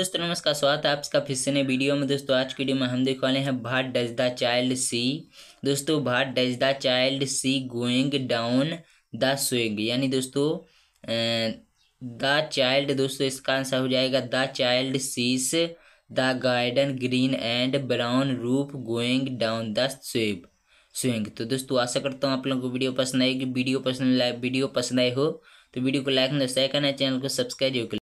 दोस्तों नमस्कार स्वागत है आपका फिर से नए वीडियो में दोस्तों आज की वीडियो में हम देख वाले हैं what does the child see दोस्तों what does the child see going down the swing यानी दोस्तों द चाइल्ड दोस्तों इसका आंसर हो जाएगा the child sees the garden green and brown roof going down the swing swing तो दोस्तों आशा करता हूँ आप लोगों को वीडियो पसंद आएगी वीडियो पसंद वीडियो पसंद आए हो तो वीडियो को लाइक करना शेयर करना चैनल को सब्सक्राइब जरूर